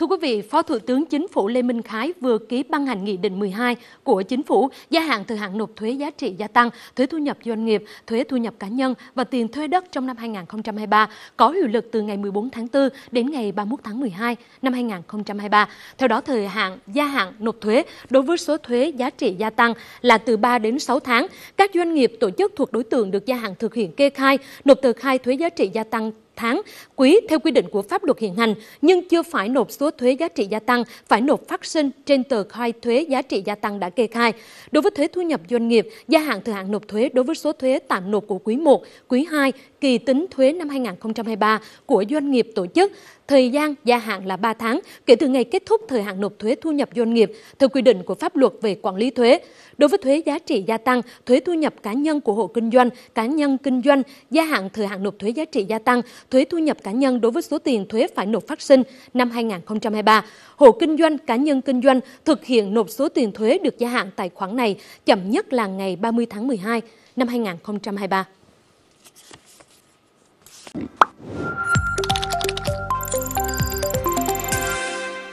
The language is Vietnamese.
Thưa quý vị, Phó Thủ tướng Chính phủ Lê Minh Khái vừa ký ban hành Nghị định 12 của Chính phủ gia hạn thời hạn nộp thuế giá trị gia tăng, thuế thu nhập doanh nghiệp, thuế thu nhập cá nhân và tiền thuê đất trong năm 2023 có hiệu lực từ ngày 14 tháng 4 đến ngày 31 tháng 12 năm 2023. Theo đó, thời hạn gia hạn nộp thuế đối với số thuế giá trị gia tăng là từ 3 đến 6 tháng. Các doanh nghiệp tổ chức thuộc đối tượng được gia hạn thực hiện kê khai, nộp tờ khai thuế giá trị gia tăng tháng quý theo quy định của pháp luật hiện hành nhưng chưa phải nộp số thuế giá trị gia tăng, phải nộp phát sinh trên tờ khai thuế giá trị gia tăng đã kê khai. Đối với thuế thu nhập doanh nghiệp, gia hạn thời hạn nộp thuế đối với số thuế tạm nộp của quý 1, quý 2, kỳ tính thuế năm 2023 của doanh nghiệp tổ chức. Thời gian gia hạn là 3 tháng kể từ ngày kết thúc thời hạn nộp thuế thu nhập doanh nghiệp theo quy định của pháp luật về quản lý thuế. Đối với thuế giá trị gia tăng, thuế thu nhập cá nhân của hộ kinh doanh, cá nhân kinh doanh, gia hạn thời hạn nộp thuế giá trị gia tăng, thuế thu nhập cá nhân đối với số tiền thuế phải nộp phát sinh năm 2023. Hộ kinh doanh cá nhân kinh doanh thực hiện nộp số tiền thuế được gia hạn tài khoản này chậm nhất là ngày 30 tháng 12 năm 2023.